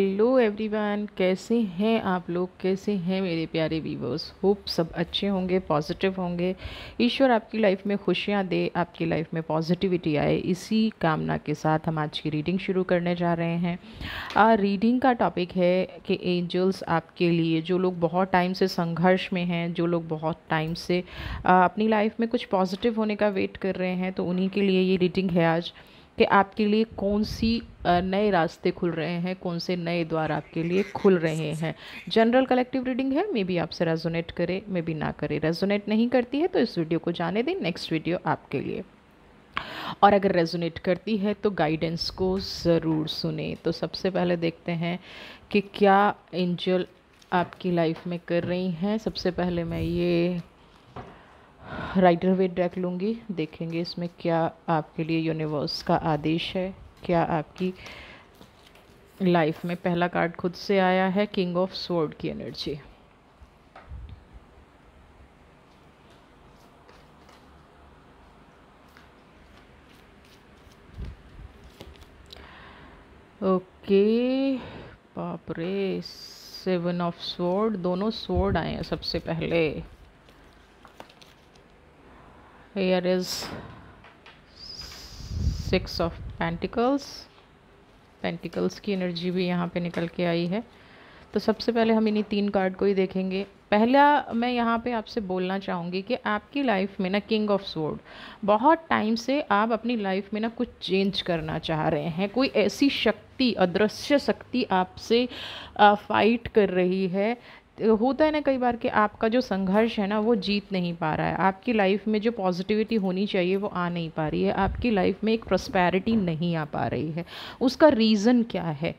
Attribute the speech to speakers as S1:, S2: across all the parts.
S1: Hello everyone कैसे हैं आप लोग कैसे हैं मेरे प्यारे वीवर्स होप सब अच्छे होंगे पॉजिटिव होंगे ईश्वर आपकी लाइफ में खुशियां दे आपकी लाइफ में पॉजिटिविटी आए इसी कामना के साथ हम आज की रीडिंग शुरू करने जा रहे हैं आ, रीडिंग का टॉपिक है कि एंजल्स आपके लिए जो लोग बहुत टाइम से संघर्ष में हैं जो लोग बहुत टाइम से आ, अपनी लाइफ में कुछ पॉजिटिव होने का वेट कर रहे हैं तो उन्हीं के लिए ये रीडिंग है आज कि आपके लिए कौन सी नए रास्ते खुल रहे हैं कौन से नए द्वार आपके लिए खुल रहे हैं जनरल कलेक्टिव रीडिंग है मे बी आपसे रेजोनेट करे मे बी ना करे रेजोनेट नहीं करती है तो इस वीडियो को जाने दें नेक्स्ट वीडियो आपके लिए और अगर रेजोनेट करती है तो गाइडेंस को ज़रूर सुने तो सबसे पहले देखते हैं कि क्या एंजल आपकी लाइफ में कर रही हैं सबसे पहले मैं ये राइटर वेट डेक लूँगी देखेंगे इसमें क्या आपके लिए यूनिवर्स का आदेश है क्या आपकी लाइफ में पहला कार्ड खुद से आया है किंग ऑफ स्वर्ड की एनर्जी ओके बाप रे सेवन ऑफ स्वॉर्ड दोनों स्वॉर्ड आए हैं सबसे पहले here is six of pentacles pentacles की एनर्जी भी यहाँ पर निकल के आई है तो सबसे पहले हम इन्हीं तीन कार्ड को ही देखेंगे पहला मैं यहाँ पे आपसे बोलना चाहूँगी कि आपकी लाइफ में ना किंग ऑफ सोर्ड बहुत टाइम से आप अपनी लाइफ में ना कुछ चेंज करना चाह रहे हैं कोई ऐसी शक्ति अदृश्य शक्ति आपसे फाइट कर रही है होता है ना कई बार कि आपका जो संघर्ष है ना वो जीत नहीं पा रहा है आपकी लाइफ में जो पॉजिटिविटी होनी चाहिए वो आ नहीं पा रही है आपकी लाइफ में एक प्रस्पैरिटी नहीं आ पा रही है उसका रीज़न क्या है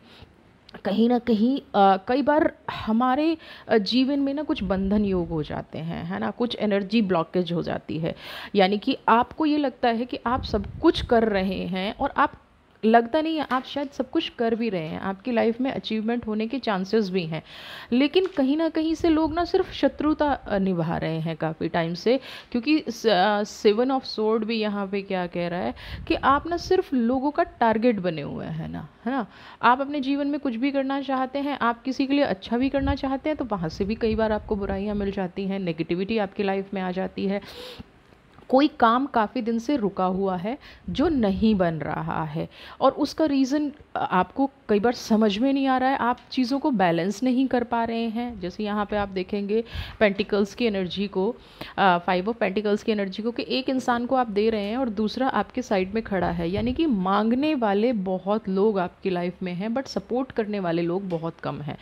S1: कहीं ना कहीं कई बार हमारे जीवन में ना कुछ बंधन योग हो जाते हैं है ना कुछ एनर्जी ब्लॉकेज हो जाती है यानी कि आपको ये लगता है कि आप सब कुछ कर रहे हैं और आप लगता नहीं है आप शायद सब कुछ कर भी रहे हैं आपकी लाइफ में अचीवमेंट होने के चांसेस भी हैं लेकिन कहीं ना कहीं से लोग ना सिर्फ शत्रुता निभा रहे हैं काफ़ी टाइम से क्योंकि सेवन ऑफ सोर्ड भी यहाँ पे क्या कह रहा है कि आप ना सिर्फ लोगों का टारगेट बने हुए हैं ना है ना आप अपने जीवन में कुछ भी करना चाहते हैं आप किसी के लिए अच्छा भी करना चाहते हैं तो वहाँ से भी कई बार आपको बुराइयाँ मिल जाती हैं नेगेटिविटी आपकी लाइफ में आ जाती है कोई काम काफ़ी दिन से रुका हुआ है जो नहीं बन रहा है और उसका रीज़न आपको कई बार समझ में नहीं आ रहा है आप चीज़ों को बैलेंस नहीं कर पा रहे हैं जैसे यहाँ पे आप देखेंगे पेंटिकल्स की एनर्जी को फाइव ऑफ पेंटिकल्स की एनर्जी को कि एक इंसान को आप दे रहे हैं और दूसरा आपके साइड में खड़ा है यानी कि मांगने वाले बहुत लोग आपकी लाइफ में हैं बट सपोर्ट करने वाले लोग बहुत कम हैं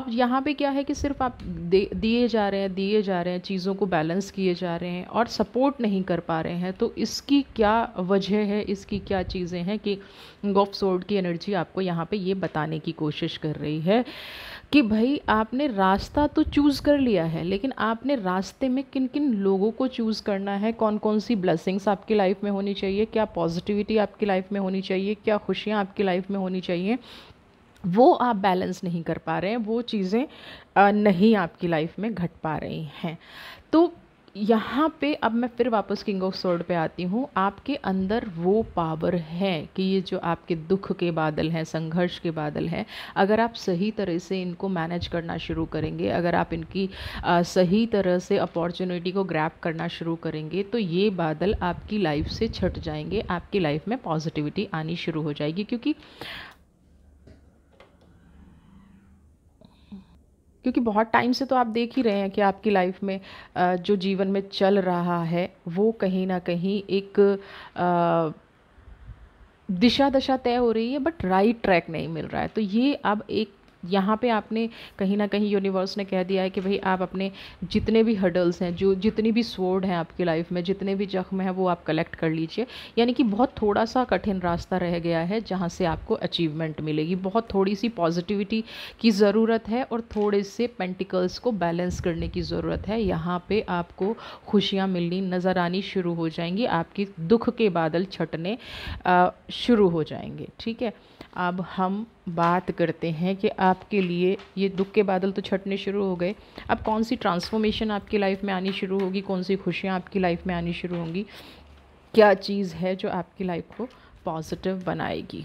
S1: अब यहाँ पर क्या है कि सिर्फ आप दिए जा रहे हैं दिए जा रहे हैं चीज़ों को बैलेंस किए जा रहे हैं और सपोर्ट नहीं कर पा रहे हैं तो इसकी क्या वजह है इसकी क्या चीज़ें हैं कि गॉफ सोर्ड की एनर्जी आपको यहाँ पे ये बताने की कोशिश कर रही है कि भाई आपने रास्ता तो चूज़ कर लिया है लेकिन आपने रास्ते में किन किन लोगों को चूज़ करना है कौन कौन सी ब्लेसिंग्स आपकी लाइफ में होनी चाहिए क्या पॉजिटिविटी आपकी लाइफ में होनी चाहिए क्या खुशियाँ आपकी लाइफ में होनी चाहिए वो आप बैलेंस नहीं कर पा रहे हैं वो चीज़ें नहीं आपकी लाइफ में घट पा रही हैं तो यहाँ पे अब मैं फिर वापस किंग ऑफ सोर्ड पे आती हूँ आपके अंदर वो पावर है कि ये जो आपके दुख के बादल हैं संघर्ष के बादल हैं अगर आप सही तरह से इनको मैनेज करना शुरू करेंगे अगर आप इनकी आ, सही तरह से अपॉर्चुनिटी को ग्रैप करना शुरू करेंगे तो ये बादल आपकी लाइफ से छट जाएंगे आपकी लाइफ में पॉजिटिविटी आनी शुरू हो जाएगी क्योंकि क्योंकि बहुत टाइम से तो आप देख ही रहे हैं कि आपकी लाइफ में जो जीवन में चल रहा है वो कहीं ना कहीं एक दिशा दशा तय हो रही है बट राइट ट्रैक नहीं मिल रहा है तो ये अब एक यहाँ पे आपने कहीं ना कहीं यूनिवर्स ने कह दिया है कि भाई आप अपने जितने भी हर्डल्स हैं जो जितनी भी स्वर्ड हैं आपकी लाइफ में जितने भी जख्म हैं वो आप कलेक्ट कर लीजिए यानी कि बहुत थोड़ा सा कठिन रास्ता रह गया है जहाँ से आपको अचीवमेंट मिलेगी बहुत थोड़ी सी पॉजिटिविटी की ज़रूरत है और थोड़े से पेंटिकल्स को बैलेंस करने की ज़रूरत है यहाँ पर आपको खुशियाँ मिलनी नज़र आनी शुरू हो जाएंगी आपकी दुख के बादल छटने शुरू हो जाएंगे ठीक है अब हम बात करते हैं कि आपके लिए ये दुख के बादल तो छटने शुरू हो गए अब कौन सी ट्रांसफॉर्मेशन आपकी लाइफ में आनी शुरू होगी कौन सी खुशियाँ आपकी लाइफ में आनी शुरू होंगी क्या चीज़ है जो आपकी लाइफ को पॉजिटिव बनाएगी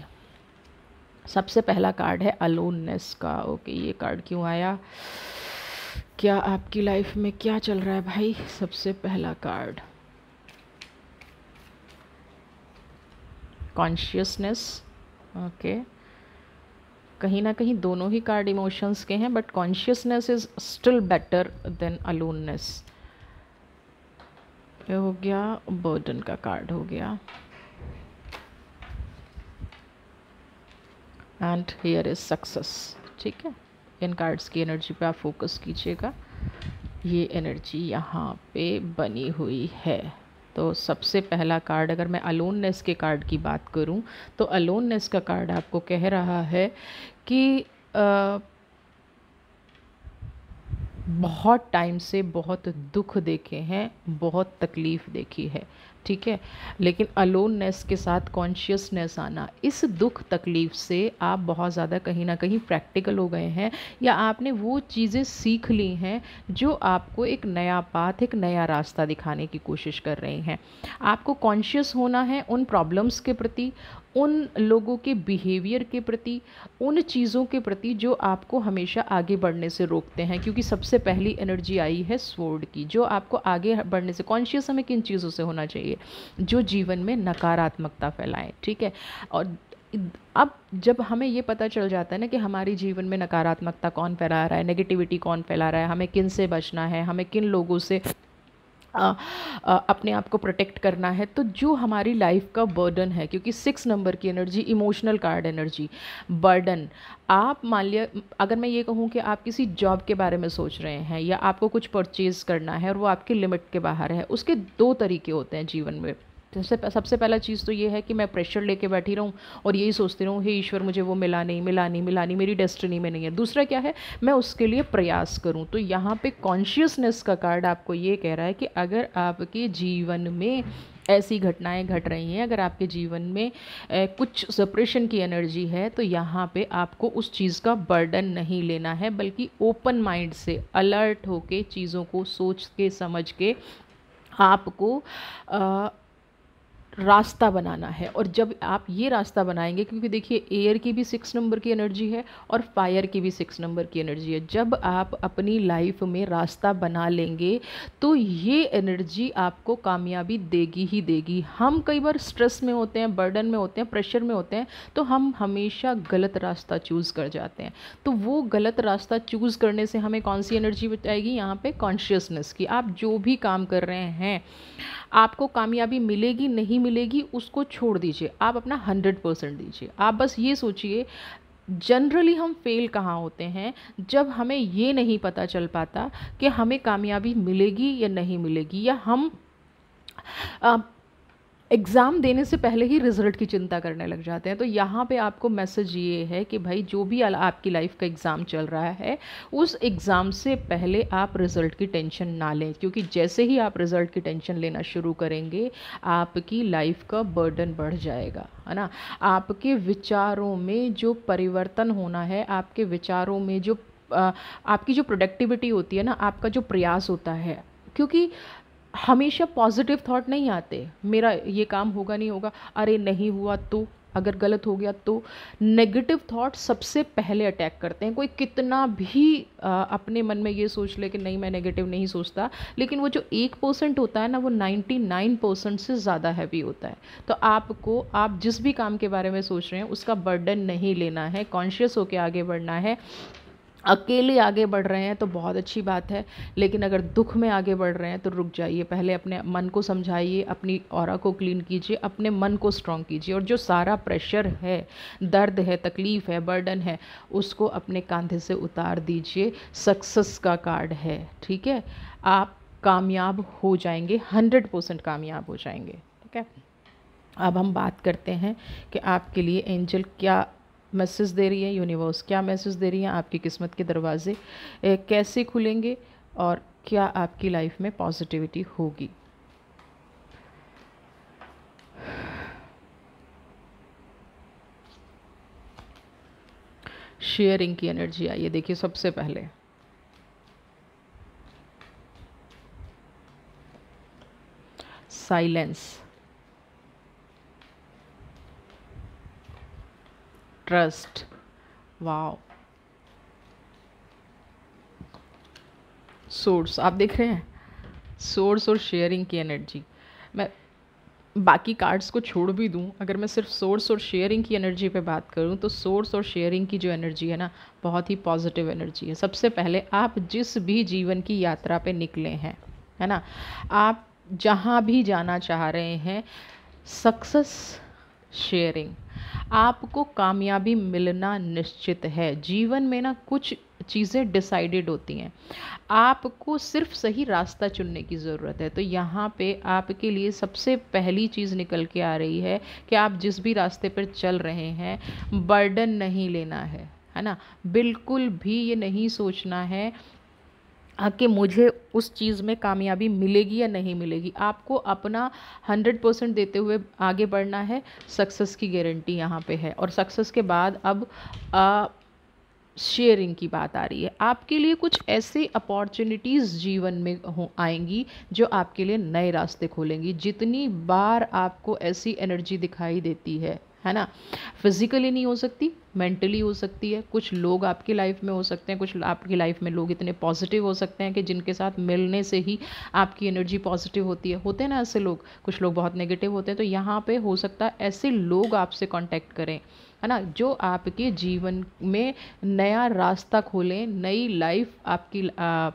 S1: सबसे पहला कार्ड है अलोननेस का ओके ये कार्ड क्यों आया क्या आपकी लाइफ में क्या चल रहा है भाई सबसे पहला कार्ड कॉन्शियसनेस ओके okay. कहीं ना कहीं दोनों ही कार्ड इमोशंस के हैं but consciousness is still better than aloneness ये हो गया बर्डन का कार्ड हो गया एंड हेयर इज़ सक्सेस ठीक है इन कार्ड्स की एनर्जी पे आप फोकस कीजिएगा ये एनर्जी यहाँ पे बनी हुई है तो सबसे पहला कार्ड अगर मैं अलोननेस के कार्ड की बात करूं तो अलोननेस का कार्ड आपको कह रहा है कि आ, बहुत टाइम से बहुत दुख देखे हैं बहुत तकलीफ़ देखी है ठीक है लेकिन अलोननेस के साथ कॉन्शियसनेस आना इस दुख तकलीफ़ से आप बहुत ज़्यादा कहीं ना कहीं प्रैक्टिकल हो गए हैं या आपने वो चीज़ें सीख ली हैं जो आपको एक नया पाथ एक नया रास्ता दिखाने की कोशिश कर रही हैं आपको कॉन्शियस होना है उन प्रॉब्लम्स के प्रति उन लोगों के बिहेवियर के प्रति उन चीज़ों के प्रति जो आपको हमेशा आगे बढ़ने से रोकते हैं क्योंकि सबसे पहली एनर्जी आई है स्वर्ड की जो आपको आगे बढ़ने से कॉन्शियस हमें किन चीज़ों से होना चाहिए जो जीवन में नकारात्मकता फैलाएं ठीक है और अब जब हमें ये पता चल जाता है ना कि हमारे जीवन में नकारात्मकता कौन फैला रहा है नेगेटिविटी कौन फैला रहा है हमें किन से बचना है हमें किन लोगों से अपने आप को प्रोटेक्ट करना है तो जो हमारी लाइफ का बर्डन है क्योंकि सिक्स नंबर की energy emotional card energy burden आप मान लिया अगर मैं ये कहूँ कि आप किसी जॉब के बारे में सोच रहे हैं या आपको कुछ परचेज़ करना है और वो आपके लिमिट के बाहर है उसके दो तरीके होते हैं जीवन में सबसे सबसे पहला चीज़ तो ये है कि मैं प्रेशर लेके बैठी रहूँ और यही सोचती रहूँ हे ईश्वर मुझे वो मिला नहीं मिला नहीं मिला नहीं मेरी डेस्टिनी में नहीं है दूसरा क्या है मैं उसके लिए प्रयास करूँ तो यहाँ पे कॉन्शियसनेस का कार्ड आपको ये कह रहा है कि अगर आपके जीवन में ऐसी घटनाएं घट रही हैं अगर आपके जीवन में ए, कुछ सप्रेशन की एनर्जी है तो यहाँ पे आपको उस चीज़ का बर्डन नहीं लेना है बल्कि ओपन माइंड से अलर्ट होके चीज़ों को सोच के समझ के आपको आ, रास्ता बनाना है और जब आप ये रास्ता बनाएंगे क्योंकि देखिए एयर की भी सिक्स नंबर की एनर्जी है और फायर की भी सिक्स नंबर की एनर्जी है जब आप अपनी लाइफ में रास्ता बना लेंगे तो ये एनर्जी आपको कामयाबी देगी ही देगी हम कई बार स्ट्रेस में होते हैं बर्डन में होते हैं प्रेशर में होते हैं तो हम हमेशा गलत रास्ता चूज़ कर जाते हैं तो वो गलत रास्ता चूज़ करने से हमें कौन सी एनर्जी बचाएगी यहाँ पर कॉन्शियसनेस की आप जो भी काम कर रहे हैं आपको कामयाबी मिलेगी नहीं मिलेगी उसको छोड़ दीजिए आप अपना हंड्रेड परसेंट दीजिए आप बस ये सोचिए जनरली हम फेल कहाँ होते हैं जब हमें ये नहीं पता चल पाता कि हमें कामयाबी मिलेगी या नहीं मिलेगी या हम एग्ज़ाम देने से पहले ही रिज़ल्ट की चिंता करने लग जाते हैं तो यहाँ पे आपको मैसेज ये है कि भाई जो भी आपकी लाइफ का एग्ज़ाम चल रहा है उस एग्ज़ाम से पहले आप रिज़ल्ट की टेंशन ना लें क्योंकि जैसे ही आप रिज़ल्ट की टेंशन लेना शुरू करेंगे आपकी लाइफ का बर्डन बढ़ जाएगा है ना आपके विचारों में जो परिवर्तन होना है आपके विचारों में जो आपकी जो प्रोडक्टिविटी होती है ना आपका जो प्रयास होता है क्योंकि हमेशा पॉजिटिव थॉट नहीं आते मेरा ये काम होगा नहीं होगा अरे नहीं हुआ तो अगर गलत हो गया तो नेगेटिव थॉट सबसे पहले अटैक करते हैं कोई कितना भी आ, अपने मन में ये सोच ले कि नहीं मैं नेगेटिव नहीं सोचता लेकिन वो जो एक परसेंट होता है ना वो नाइन्टी नाइन परसेंट से ज़्यादा हैवी होता है तो आपको आप जिस भी काम के बारे में सोच रहे हैं उसका बर्डन नहीं लेना है कॉन्शियस होकर आगे बढ़ना है अकेले आगे बढ़ रहे हैं तो बहुत अच्छी बात है लेकिन अगर दुख में आगे बढ़ रहे हैं तो रुक जाइए पहले अपने मन को समझाइए अपनी और को क्लीन कीजिए अपने मन को स्ट्रॉन्ग कीजिए और जो सारा प्रेशर है दर्द है तकलीफ़ है बर्डन है उसको अपने कंधे से उतार दीजिए सक्सेस का कार्ड है ठीक है आप कामयाब हो जाएंगे हंड्रेड परसेंट कामयाब हो जाएंगे ठीक है अब हम बात करते हैं कि आपके लिए एंजल क्या मैसेज दे रही है यूनिवर्स क्या मैसेज दे रही है आपकी किस्मत के दरवाजे कैसे खुलेंगे और क्या आपकी लाइफ में पॉजिटिविटी होगी शेयरिंग की एनर्जी आई है देखिए सबसे पहले साइलेंस ट्रस्ट वाओ सोर्स आप देख रहे हैं सोर्स और शेयरिंग की एनर्जी मैं बाकी कार्ड्स को छोड़ भी दूं अगर मैं सिर्फ सोर्स और शेयरिंग की एनर्जी पे बात करूं तो सोर्स और शेयरिंग की जो एनर्जी है ना बहुत ही पॉजिटिव एनर्जी है सबसे पहले आप जिस भी जीवन की यात्रा पे निकले हैं है ना आप जहाँ भी जाना चाह रहे हैं सक्सेस शेयरिंग आपको कामयाबी मिलना निश्चित है जीवन में ना कुछ चीज़ें डिसाइडेड होती हैं आपको सिर्फ सही रास्ता चुनने की ज़रूरत है तो यहाँ पे आपके लिए सबसे पहली चीज़ निकल के आ रही है कि आप जिस भी रास्ते पर चल रहे हैं बर्डन नहीं लेना है है ना बिल्कुल भी ये नहीं सोचना है हाँ, कि मुझे उस चीज़ में कामयाबी मिलेगी या नहीं मिलेगी आपको अपना हंड्रेड परसेंट देते हुए आगे बढ़ना है सक्सेस की गारंटी यहाँ पे है और सक्सेस के बाद अब आ, शेयरिंग की बात आ रही है आपके लिए कुछ ऐसे अपॉर्चुनिटीज़ जीवन में हो आएंगी जो आपके लिए नए रास्ते खोलेंगी जितनी बार आपको ऐसी एनर्जी दिखाई देती है है ना फिजिकली नहीं हो सकती मेंटली हो सकती है कुछ लोग आपकी लाइफ में हो सकते हैं कुछ आपकी लाइफ में लोग इतने पॉजिटिव हो सकते हैं कि जिनके साथ मिलने से ही आपकी एनर्जी पॉजिटिव होती है होते हैं ना ऐसे लोग कुछ लोग बहुत नेगेटिव होते हैं तो यहाँ पे हो सकता है ऐसे लोग आपसे कॉन्टैक्ट करें है ना जो आपके जीवन में नया रास्ता खोलें नई लाइफ आपकी आ,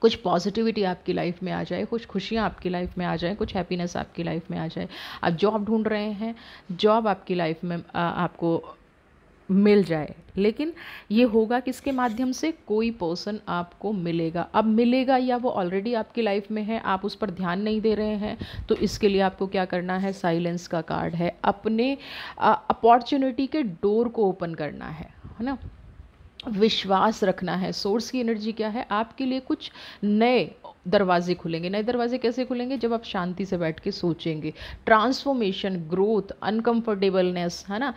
S1: कुछ पॉजिटिविटी आपकी लाइफ में आ जाए कुछ खुशियाँ आपकी लाइफ में आ जाए कुछ हैप्पीनेस आपकी लाइफ में आ जाए आप जॉब ढूंढ रहे हैं जॉब आपकी लाइफ में आ, आपको मिल जाए लेकिन ये होगा किसके माध्यम से कोई पर्सन आपको मिलेगा अब मिलेगा या वो ऑलरेडी आपकी लाइफ में है आप उस पर ध्यान नहीं दे रहे हैं तो इसके लिए आपको क्या करना है साइलेंस का कार्ड है अपने अपॉर्चुनिटी के डोर को ओपन करना है है ना विश्वास रखना है सोर्स की एनर्जी क्या है आपके लिए कुछ नए दरवाजे खुलेंगे नए दरवाजे कैसे खुलेंगे जब आप शांति से बैठ के सोचेंगे ट्रांसफॉर्मेशन ग्रोथ अनकंफर्टेबलनेस है ना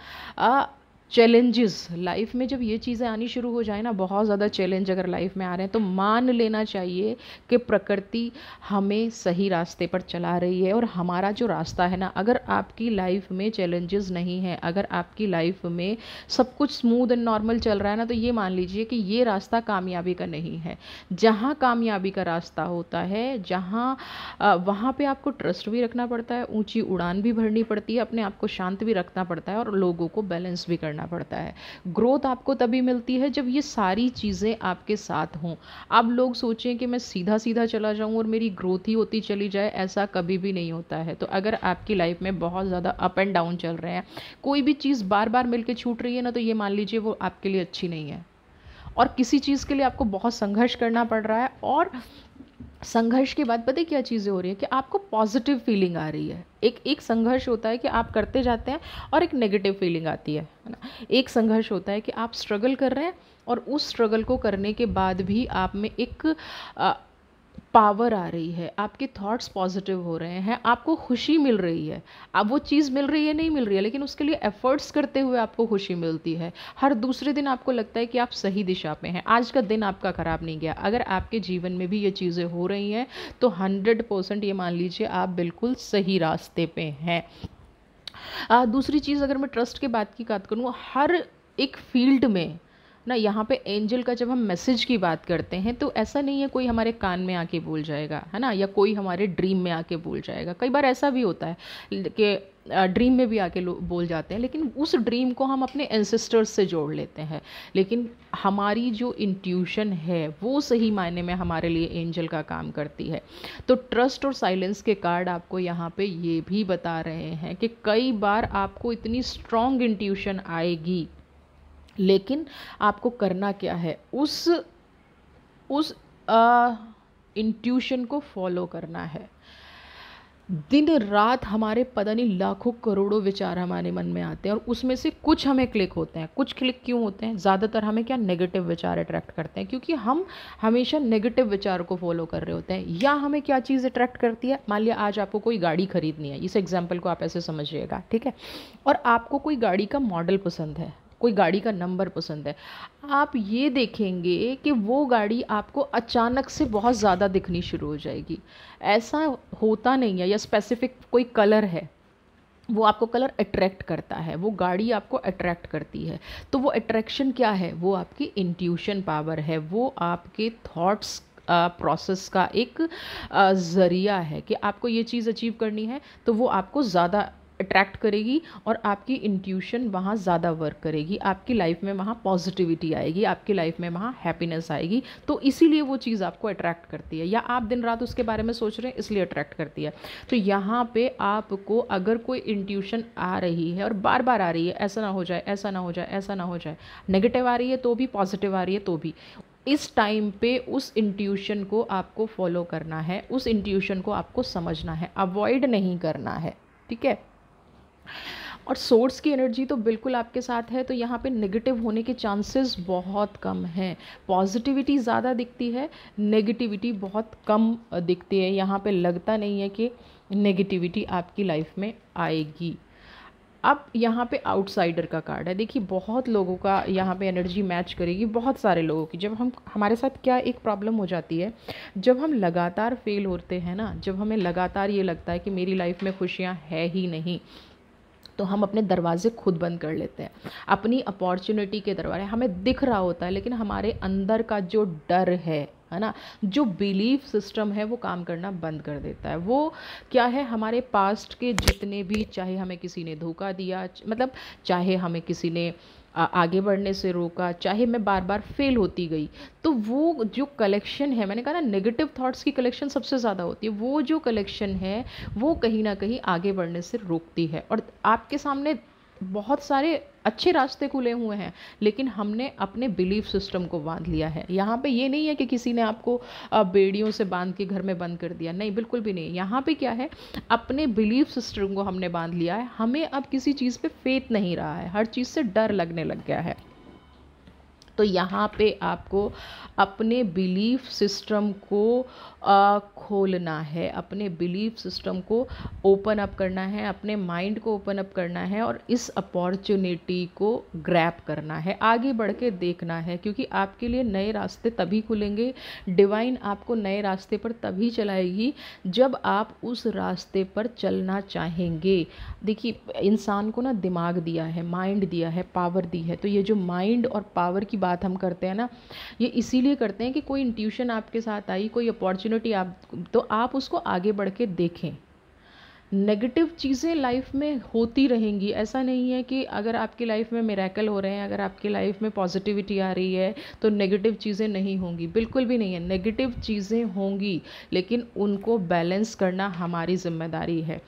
S1: चैलेंजेस लाइफ में जब ये चीज़ें आनी शुरू हो जाए ना बहुत ज़्यादा चैलेंज अगर लाइफ में आ रहे हैं तो मान लेना चाहिए कि प्रकृति हमें सही रास्ते पर चला रही है और हमारा जो रास्ता है ना अगर आपकी लाइफ में चैलेंजेस नहीं है अगर आपकी लाइफ में सब कुछ स्मूथ एंड नॉर्मल चल रहा है ना तो ये मान लीजिए कि ये रास्ता कामयाबी का नहीं है जहाँ कामयाबी का रास्ता होता है जहाँ वहाँ पर आपको ट्रस्ट भी रखना पड़ता है ऊँची उड़ान भी भरनी पड़ती है अपने आप को शांत भी रखना पड़ता है और लोगों को बैलेंस भी करना करना पड़ता है ग्रोथ आपको तभी मिलती है जब ये सारी चीज़ें आपके साथ हों अब लोग सोचें कि मैं सीधा सीधा चला जाऊँ और मेरी ग्रोथ ही होती चली जाए ऐसा कभी भी नहीं होता है तो अगर आपकी लाइफ में बहुत ज़्यादा अप एंड डाउन चल रहे हैं कोई भी चीज़ बार बार मिल छूट रही है ना तो ये मान लीजिए वो आपके लिए अच्छी नहीं है और किसी चीज़ के लिए आपको बहुत संघर्ष करना पड़ रहा है और संघर्ष के बाद पता क्या चीज़ें हो रही है कि आपको पॉजिटिव फीलिंग आ रही है एक एक संघर्ष होता है कि आप करते जाते हैं और एक नेगेटिव फीलिंग आती है है ना एक संघर्ष होता है कि आप स्ट्रगल कर रहे हैं और उस स्ट्रगल को करने के बाद भी आप में एक पावर आ रही है आपके थॉट्स पॉजिटिव हो रहे हैं आपको खुशी मिल रही है अब वो चीज़ मिल रही है नहीं मिल रही है लेकिन उसके लिए एफर्ट्स करते हुए आपको खुशी मिलती है हर दूसरे दिन आपको लगता है कि आप सही दिशा में हैं आज का दिन आपका ख़राब नहीं गया अगर आपके जीवन में भी ये चीज़ें हो रही हैं तो हंड्रेड परसेंट ये मान लीजिए आप बिल्कुल सही रास्ते पे हैं आ, दूसरी चीज़ अगर मैं ट्रस्ट के बात की बात करूँ हर एक फील्ड में ना यहाँ पे एंजल का जब हम मैसेज की बात करते हैं तो ऐसा नहीं है कोई हमारे कान में आके बोल जाएगा है ना या कोई हमारे ड्रीम में आके बोल जाएगा कई बार ऐसा भी होता है कि ड्रीम में भी आके बोल जाते हैं लेकिन उस ड्रीम को हम अपने एंसेस्टर्स से जोड़ लेते हैं लेकिन हमारी जो इंट्यूशन है वो सही मायने में हमारे लिए एंजल का काम करती है तो ट्रस्ट और साइलेंस के कार्ड आपको यहाँ पे ये भी बता रहे हैं कि कई बार आपको इतनी स्ट्रॉन्ग इंट्यूशन आएगी लेकिन आपको करना क्या है उस उस इंट्यूशन को फॉलो करना है दिन रात हमारे पता नहीं लाखों करोड़ों विचार हमारे मन में आते हैं और उसमें से कुछ हमें क्लिक होते हैं कुछ क्लिक क्यों होते हैं ज़्यादातर हमें क्या नेगेटिव विचार अट्रैक्ट करते हैं क्योंकि हम हमेशा नेगेटिव विचार को फॉलो कर रहे होते हैं या हमें क्या चीज़ अट्रैक्ट करती है मान लिया आज आपको कोई गाड़ी खरीदनी है इस एग्जाम्पल को आप ऐसे समझिएगा ठीक है और आपको कोई गाड़ी का मॉडल पसंद है कोई गाड़ी का नंबर पसंद है आप ये देखेंगे कि वो गाड़ी आपको अचानक से बहुत ज़्यादा दिखनी शुरू हो जाएगी ऐसा होता नहीं है या स्पेसिफिक कोई कलर है वो आपको कलर अट्रैक्ट करता है वो गाड़ी आपको अट्रैक्ट करती है तो वो अट्रैक्शन क्या है वो आपकी इंट्यूशन पावर है वो आपके थॉट्स प्रोसेस का एक ज़रिया है कि आपको ये चीज़ अचीव करनी है तो वो आपको ज़्यादा अट्रैक्ट करेगी और आपकी इंट्यूशन वहाँ ज़्यादा वर्क करेगी आपकी लाइफ में वहाँ पॉजिटिविटी आएगी आपकी लाइफ में वहाँ हैप्पीनेस आएगी तो इसीलिए वो चीज़ आपको अट्रैक्ट करती है या आप दिन रात उसके बारे में सोच रहे हैं इसलिए अट्रैक्ट करती है तो यहाँ पे आपको अगर कोई इंट्यूशन आ रही है और बार बार आ रही है ऐसा ना हो जाए ऐसा ना हो जाए ऐसा ना हो जाए नेगेटिव आ रही है तो भी पॉजिटिव आ रही है तो भी इस टाइम पे उस इंट्यूशन को आपको फॉलो करना है उस इंट्यूशन को आपको समझना है अवॉइड नहीं करना है ठीक है और सोर्स की एनर्जी तो बिल्कुल आपके साथ है तो यहाँ पे नेगेटिव होने के चांसेस बहुत कम हैं पॉजिटिविटी ज़्यादा दिखती है नेगेटिविटी बहुत कम दिखती है यहाँ पे लगता नहीं है कि नेगेटिविटी आपकी लाइफ में आएगी अब यहाँ पे आउटसाइडर का कार्ड है देखिए बहुत लोगों का यहाँ पे एनर्जी मैच करेगी बहुत सारे लोगों की जब हम हमारे साथ क्या एक प्रॉब्लम हो जाती है जब हम लगातार फेल होते हैं ना जब हमें लगातार ये लगता है कि मेरी लाइफ में खुशियाँ है ही नहीं तो हम अपने दरवाजे खुद बंद कर लेते हैं अपनी अपॉर्चुनिटी के दरवाजे हमें दिख रहा होता है लेकिन हमारे अंदर का जो डर है है ना जो बिलीफ सिस्टम है वो काम करना बंद कर देता है वो क्या है हमारे पास्ट के जितने भी चाहे हमें किसी ने धोखा दिया मतलब चाहे हमें किसी ने आगे बढ़ने से रोका चाहे मैं बार बार फेल होती गई तो वो जो कलेक्शन है मैंने कहा ना नेगेटिव थाट्स की कलेक्शन सबसे ज़्यादा होती है वो जो कलेक्शन है वो कहीं ना कहीं आगे बढ़ने से रोकती है और आपके सामने बहुत सारे अच्छे रास्ते खुले हुए हैं लेकिन हमने अपने बिलीफ सिस्टम को बांध लिया है यहाँ पे ये नहीं है कि किसी ने आपको बेड़ियों से बांध के घर में बंद कर दिया नहीं बिल्कुल भी नहीं यहाँ पे क्या है अपने बिलीफ सिस्टम को हमने बांध लिया है हमें अब किसी चीज़ पे फेथ नहीं रहा है हर चीज़ से डर लगने लग गया है तो यहाँ पे आपको अपने बिलीफ सिस्टम को आ, खोलना है अपने बिलीफ सिस्टम को ओपन अप करना है अपने माइंड को ओपन अप करना है और इस अपॉर्चुनिटी को ग्रैप करना है आगे बढ़ के देखना है क्योंकि आपके लिए नए रास्ते तभी खुलेंगे डिवाइन आपको नए रास्ते पर तभी चलाएगी जब आप उस रास्ते पर चलना चाहेंगे देखिए इंसान को ना दिमाग दिया है माइंड दिया है पावर दी है तो ये जो माइंड और पावर की बात बात हम करते हैं ना ये इसीलिए करते हैं कि कोई इंट्यूशन आपके साथ आई कोई अपॉर्चुनिटी आप तो आप उसको आगे बढ़ के देखें नेगेटिव चीज़ें लाइफ में होती रहेंगी ऐसा नहीं है कि अगर आपकी लाइफ में मेरेकल हो रहे हैं अगर आपकी लाइफ में पॉजिटिविटी आ रही है तो नेगेटिव चीज़ें नहीं होंगी बिल्कुल भी नहीं है नेगेटिव चीज़ें होंगी लेकिन उनको बैलेंस करना हमारी जिम्मेदारी है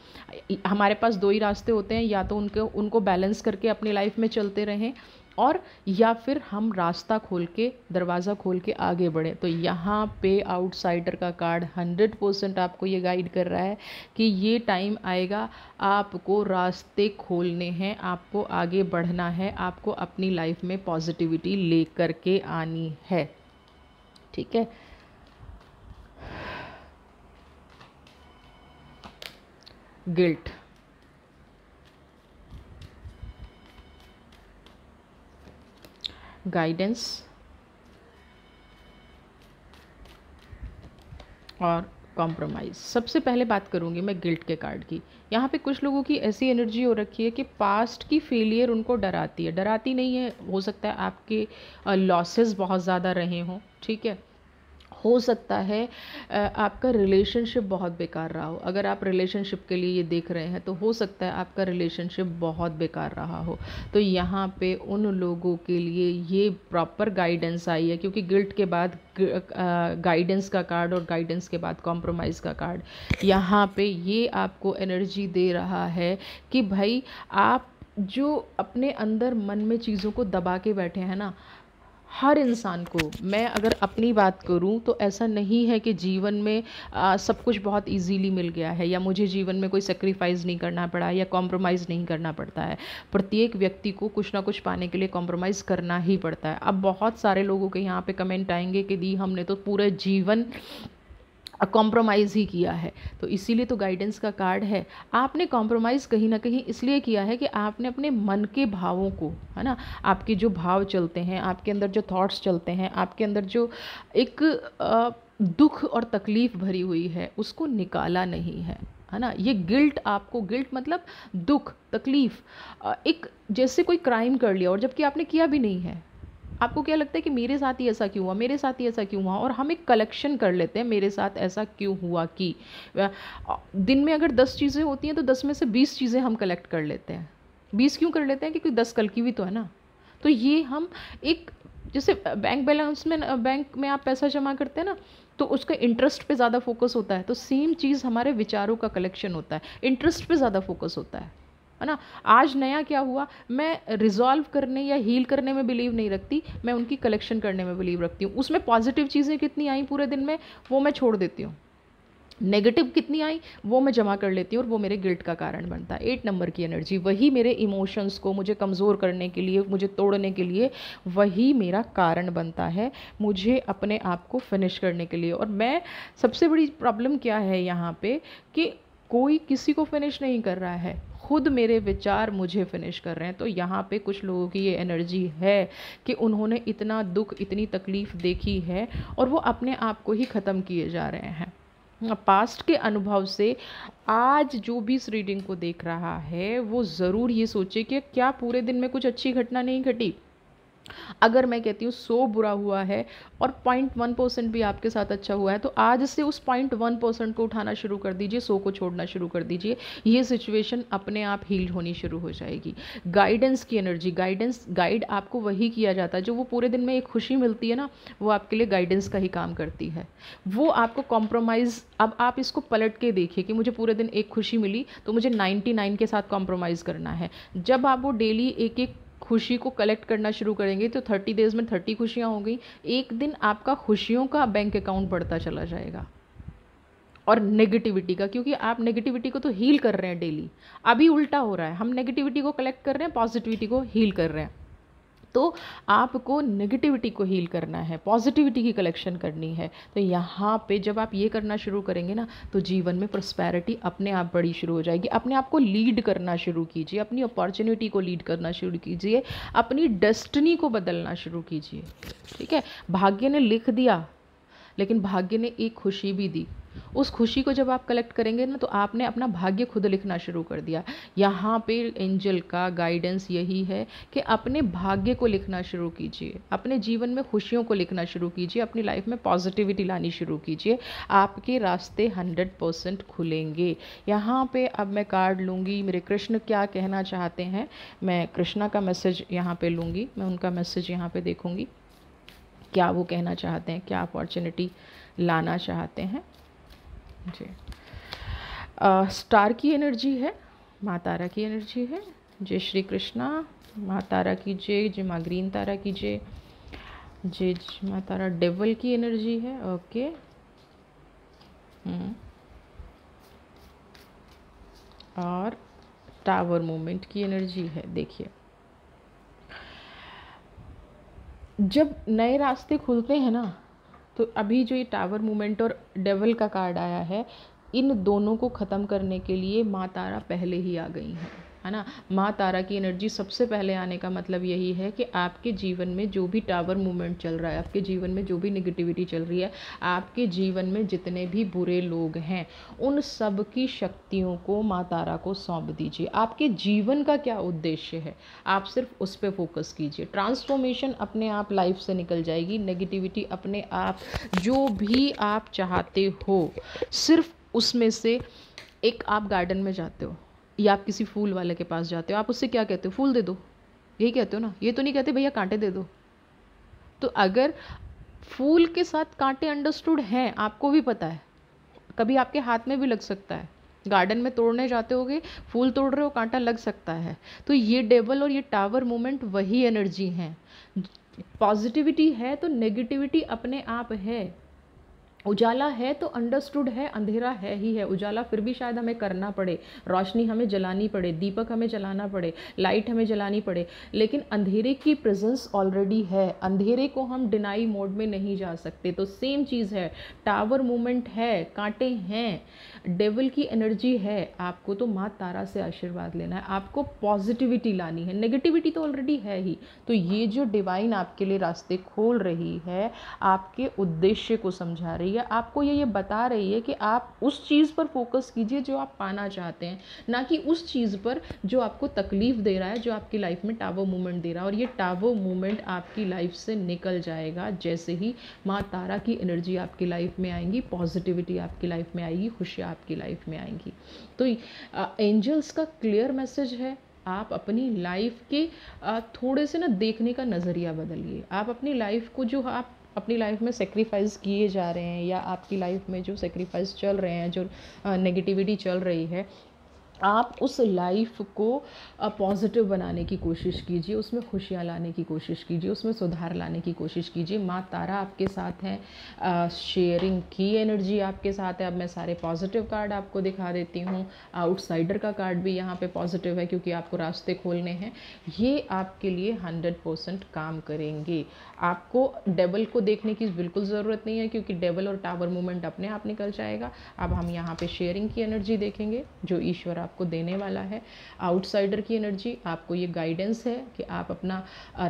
S1: हमारे पास दो ही रास्ते होते हैं या तो उनके उनको बैलेंस करके अपनी लाइफ में चलते रहें और या फिर हम रास्ता खोल के दरवाज़ा खोल के आगे बढ़ें तो यहाँ पे आउटसाइडर का कार्ड हंड्रेड परसेंट आपको ये गाइड कर रहा है कि ये टाइम आएगा आपको रास्ते खोलने हैं आपको आगे बढ़ना है आपको अपनी लाइफ में पॉजिटिविटी ले कर के आनी है ठीक है गिल्ट गाइडेंस और कॉम्प्रोमाइज़ सबसे पहले बात करूँगी मैं गिल्ट के कार्ड की यहाँ पे कुछ लोगों की ऐसी एनर्जी हो रखी है कि पास्ट की फेलियर उनको डराती है डराती नहीं है हो सकता है आपके लॉसेस बहुत ज़्यादा रहे हों ठीक है हो सकता है आपका रिलेशनशिप बहुत बेकार रहा हो अगर आप रिलेशनशिप के लिए ये देख रहे हैं तो हो सकता है आपका रिलेशनशिप बहुत बेकार रहा हो तो यहाँ पे उन लोगों के लिए ये प्रॉपर गाइडेंस आई है क्योंकि गिल्ट के बाद गाइडेंस का कार्ड और गाइडेंस के बाद कॉम्प्रोमाइज़ का कार्ड यहाँ पे ये आपको एनर्जी दे रहा है कि भाई आप जो अपने अंदर मन में चीज़ों को दबा के बैठे हैं ना हर इंसान को मैं अगर अपनी बात करूं तो ऐसा नहीं है कि जीवन में आ, सब कुछ बहुत इजीली मिल गया है या मुझे जीवन में कोई सेक्रीफाइस नहीं करना पड़ा या कॉम्प्रोमाइज़ नहीं करना पड़ता है प्रत्येक व्यक्ति को कुछ ना कुछ पाने के लिए कॉम्प्रोमाइज़ करना ही पड़ता है अब बहुत सारे लोगों के यहाँ पे कमेंट आएंगे कि दी हमने तो पूरा जीवन कॉम्प्रोमाइज़ ही किया है तो इसीलिए तो गाइडेंस का कार्ड है आपने कॉम्प्रोमाइज़ कहीं ना कहीं इसलिए किया है कि आपने अपने मन के भावों को है ना आपके जो भाव चलते हैं आपके अंदर जो थॉट्स चलते हैं आपके अंदर जो एक दुख और तकलीफ़ भरी हुई है उसको निकाला नहीं है है ना ये गिल्ट आपको गिल्ट मतलब दुख तकलीफ़ एक जैसे कोई क्राइम कर लिया और जबकि आपने किया भी नहीं है आपको क्या लगता है कि मेरे साथ ही ऐसा क्यों हुआ मेरे साथ ही ऐसा क्यों हुआ और हम एक कलेक्शन कर लेते हैं मेरे साथ ऐसा क्यों हुआ कि दिन में अगर दस चीज़ें होती हैं तो दस में से बीस चीज़ें हम कलेक्ट कर लेते हैं बीस क्यों कर लेते हैं क्योंकि दस कल की भी तो है ना तो ये हम एक जैसे बैंक बैलेंस में बैंक में आप पैसा जमा करते हैं ना तो उसका इंटरेस्ट पे ज़्यादा फोकस होता है तो सेम चीज़ हमारे विचारों का कलेक्शन होता है इंटरेस्ट पे ज़्यादा फोकस होता है है ना आज नया क्या हुआ मैं रिजॉल्व करने या हील करने में बिलीव नहीं रखती मैं उनकी कलेक्शन करने में बिलीव रखती हूँ उसमें पॉजिटिव चीज़ें कितनी आई पूरे दिन में वो मैं छोड़ देती हूँ नेगेटिव कितनी आई वो मैं जमा कर लेती हूँ और वो मेरे गिल्ट का कारण बनता है एट नंबर की एनर्जी वही मेरे इमोशंस को मुझे कमज़ोर करने के लिए मुझे तोड़ने के लिए वही मेरा कारण बनता है मुझे अपने आप को फिनिश करने के लिए और मैं सबसे बड़ी प्रॉब्लम क्या है यहाँ पे कि कोई किसी को फिनिश नहीं कर रहा है खुद मेरे विचार मुझे फिनिश कर रहे हैं तो यहाँ पे कुछ लोगों की ये एनर्जी है कि उन्होंने इतना दुख इतनी तकलीफ देखी है और वो अपने आप को ही ख़त्म किए जा रहे हैं पास्ट के अनुभव से आज जो भी इस रीडिंग को देख रहा है वो ज़रूर ये सोचे कि क्या पूरे दिन में कुछ अच्छी घटना नहीं घटी अगर मैं कहती हूँ सो बुरा हुआ है और पॉइंट वन परसेंट भी आपके साथ अच्छा हुआ है तो आज से उस पॉइंट वन परसेंट को उठाना शुरू कर दीजिए सो को छोड़ना शुरू कर दीजिए ये सिचुएशन अपने आप हील होनी शुरू हो जाएगी गाइडेंस की एनर्जी गाइडेंस गाइड आपको वही किया जाता है जो वो पूरे दिन में एक खुशी मिलती है ना वो आपके लिए गाइडेंस का ही काम करती है वो आपको कॉम्प्रोमाइज़ अब आप इसको पलट के देखिए कि मुझे पूरे दिन एक खुशी मिली तो मुझे नाइन्टी के साथ कॉम्प्रोमाइज़ करना है जब आप वो डेली एक एक खुशी को कलेक्ट करना शुरू करेंगे तो थर्टी डेज में थर्टी खुशियाँ हो गई एक दिन आपका खुशियों का बैंक अकाउंट बढ़ता चला जाएगा और नेगेटिविटी का क्योंकि आप नेगेटिविटी को तो हील कर रहे हैं डेली अभी उल्टा हो रहा है हम नेगेटिविटी को कलेक्ट कर रहे हैं पॉजिटिविटी को हील कर रहे हैं तो आपको नेगेटिविटी को हील करना है पॉजिटिविटी की कलेक्शन करनी है तो यहाँ पे जब आप ये करना शुरू करेंगे ना तो जीवन में प्रस्पैरिटी अपने आप बड़ी शुरू हो जाएगी अपने आप को लीड करना शुरू कीजिए अपनी अपॉर्चुनिटी को लीड करना शुरू कीजिए अपनी डेस्टनी को बदलना शुरू कीजिए ठीक है भाग्य ने लिख दिया लेकिन भाग्य ने एक खुशी भी दी उस खुशी को जब आप कलेक्ट करेंगे ना तो आपने अपना भाग्य खुद लिखना शुरू कर दिया यहाँ पे एंजल का गाइडेंस यही है कि अपने भाग्य को लिखना शुरू कीजिए अपने जीवन में खुशियों को लिखना शुरू कीजिए अपनी लाइफ में पॉजिटिविटी लानी शुरू कीजिए आपके रास्ते हंड्रेड परसेंट खुलेंगे यहाँ पे अब मैं कार्ड लूँगी मेरे कृष्ण क्या कहना चाहते हैं मैं कृष्णा का मैसेज यहाँ पर लूँगी मैं उनका मैसेज यहाँ पर देखूँगी क्या वो कहना चाहते हैं क्या अपॉर्चुनिटी लाना चाहते हैं जी आ, स्टार की एनर्जी है माँ तारा की एनर्जी है जय श्री कृष्णा माँ तारा की जय जय माँ ग्रीन तारा की जय जय माँ तारा डेवल की एनर्जी है ओके हम्म। और टावर मूवमेंट की एनर्जी है देखिए जब नए रास्ते खुलते हैं ना तो अभी जो ये टावर मूवमेंट और डेवल का कार्ड आया है इन दोनों को ख़त्म करने के लिए माँ तारा पहले ही आ गई हैं है ना माँ तारा की एनर्जी सबसे पहले आने का मतलब यही है कि आपके जीवन में जो भी टावर मूवमेंट चल रहा है आपके जीवन में जो भी निगेटिविटी चल रही है आपके जीवन में जितने भी बुरे लोग हैं उन सब की शक्तियों को माँ तारा को सौंप दीजिए आपके जीवन का क्या उद्देश्य है आप सिर्फ उस पर फोकस कीजिए ट्रांसफॉर्मेशन अपने आप लाइफ से निकल जाएगी नेगेटिविटी अपने आप जो भी आप चाहते हो सिर्फ उसमें से एक आप गार्डन में जाते हो या आप किसी फूल वाले के पास जाते हो आप उससे क्या कहते हो फूल दे दो यही कहते हो ना ये तो नहीं कहते भैया कांटे दे दो तो अगर फूल के साथ कांटे अंडरस्टूड हैं आपको भी पता है कभी आपके हाथ में भी लग सकता है गार्डन में तोड़ने जाते होगे फूल तोड़ रहे हो कांटा लग सकता है तो ये डेबल और ये टावर मोमेंट वही एनर्जी हैं पॉजिटिविटी है तो नेगेटिविटी अपने आप है उजाला है तो अंडरस्टूड है अंधेरा है ही है उजाला फिर भी शायद हमें करना पड़े रोशनी हमें जलानी पड़े दीपक हमें जलाना पड़े लाइट हमें जलानी पड़े लेकिन अंधेरे की प्रेजेंस ऑलरेडी है अंधेरे को हम डिनाई मोड में नहीं जा सकते तो सेम चीज़ है टावर मूवमेंट है कांटे हैं डेवल की एनर्जी है आपको तो माँ तारा से आशीर्वाद लेना है आपको पॉजिटिविटी लानी है नेगेटिविटी तो ऑलरेडी है ही तो ये जो डिवाइन आपके लिए रास्ते खोल रही है आपके उद्देश्य को समझा रही रही है आपको ये ये बता रही है कि आप उस चीज़ पर फोकस कीजिए जो आप पाना चाहते हैं ना कि उस चीज़ पर जो आपको तकलीफ़ दे रहा है जो आपकी लाइफ में टावो मूवमेंट दे रहा है और ये टावो मूवमेंट आपकी लाइफ से निकल जाएगा जैसे ही माँ तारा की एनर्जी आपकी लाइफ में आएंगी पॉजिटिविटी आपकी लाइफ में आएगी खुशियाँ आपकी लाइफ में आएंगी तो एंजल्स का क्लियर मैसेज है आप अपनी लाइफ के थोड़े से ना देखने का नज़रिया बदलिए आप अपनी लाइफ को जो आप अपनी लाइफ में सेक्रीफाइस किए जा रहे हैं या आपकी लाइफ में जो सेक्रीफाइस चल रहे हैं जो नेगेटिविटी चल रही है आप उस लाइफ को पॉजिटिव बनाने की कोशिश कीजिए उसमें खुशियाँ लाने की कोशिश कीजिए उसमें सुधार लाने की कोशिश कीजिए माँ तारा आपके साथ हैं शेयरिंग की एनर्जी आपके साथ है अब मैं सारे पॉजिटिव कार्ड आपको दिखा देती हूँ आउटसाइडर का कार्ड भी यहाँ पे पॉजिटिव है क्योंकि आपको रास्ते खोलने हैं ये आपके लिए हंड्रेड परसेंट काम करेंगे आपको डेबल को देखने की बिल्कुल ज़रूरत नहीं है क्योंकि डेबल और टावर मूवमेंट अपने आप निकल जाएगा अब हम यहाँ पर शेयरिंग की एनर्जी देखेंगे जो ईश्वर आप आपको देने वाला है आउटसाइडर की एनर्जी आपको ये गाइडेंस है कि आप अपना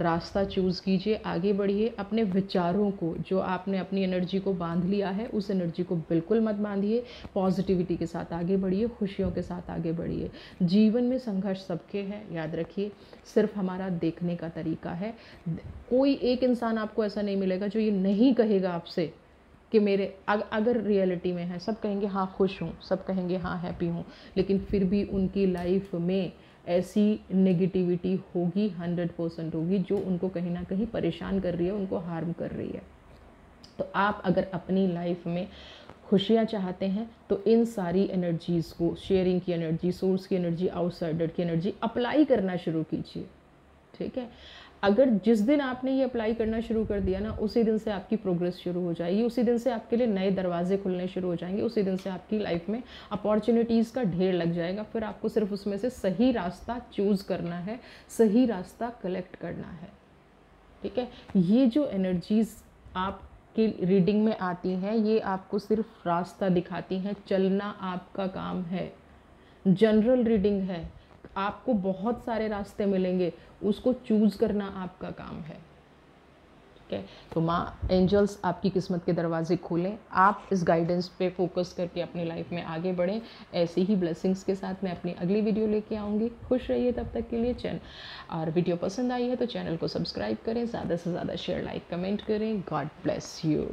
S1: रास्ता चूज़ कीजिए आगे बढ़िए अपने विचारों को जो आपने अपनी एनर्जी को बांध लिया है उस एनर्जी को बिल्कुल मत बांधिए पॉजिटिविटी के साथ आगे बढ़िए खुशियों के साथ आगे बढ़िए जीवन में संघर्ष सबके हैं याद रखिए सिर्फ हमारा देखने का तरीका है कोई एक इंसान आपको ऐसा नहीं मिलेगा जो ये नहीं कहेगा आपसे कि मेरे अग, अगर रियलिटी में है सब कहेंगे हाँ खुश हूँ सब कहेंगे हाँ हैप्पी हूँ लेकिन फिर भी उनकी लाइफ में ऐसी नेगेटिविटी होगी हंड्रेड परसेंट होगी जो उनको कहीं ना कहीं परेशान कर रही है उनको हार्म कर रही है तो आप अगर अपनी लाइफ में खुशियाँ चाहते हैं तो इन सारी एनर्जीज़ को शेयरिंग की एनर्जी सोर्स की एनर्जी आउटसाइडर की एनर्जी अप्लाई करना शुरू कीजिए ठीक है अगर जिस दिन आपने ये अप्लाई करना शुरू कर दिया ना उसी दिन से आपकी प्रोग्रेस शुरू हो जाएगी उसी दिन से आपके लिए नए दरवाजे खुलने शुरू हो जाएंगे उसी दिन से आपकी लाइफ में अपॉर्चुनिटीज़ का ढेर लग जाएगा फिर आपको सिर्फ उसमें से सही रास्ता चूज़ करना है सही रास्ता कलेक्ट करना है ठीक है ये जो एनर्जीज़ आप की रीडिंग में आती हैं ये आपको सिर्फ रास्ता दिखाती हैं चलना आपका काम है जनरल रीडिंग है आपको बहुत सारे रास्ते मिलेंगे उसको चूज़ करना आपका काम है ठीक है तो माँ एंजल्स आपकी किस्मत के दरवाजे खोलें आप इस गाइडेंस पे फोकस करके अपनी लाइफ में आगे बढ़ें ऐसी ही ब्लेसिंग्स के साथ मैं अपनी अगली वीडियो लेके आऊँगी खुश रहिए तब तक के लिए चैन और वीडियो पसंद आई है तो चैनल को सब्सक्राइब करें ज़्यादा से ज़्यादा शेयर लाइक कमेंट करें गॉड ब्लेस यू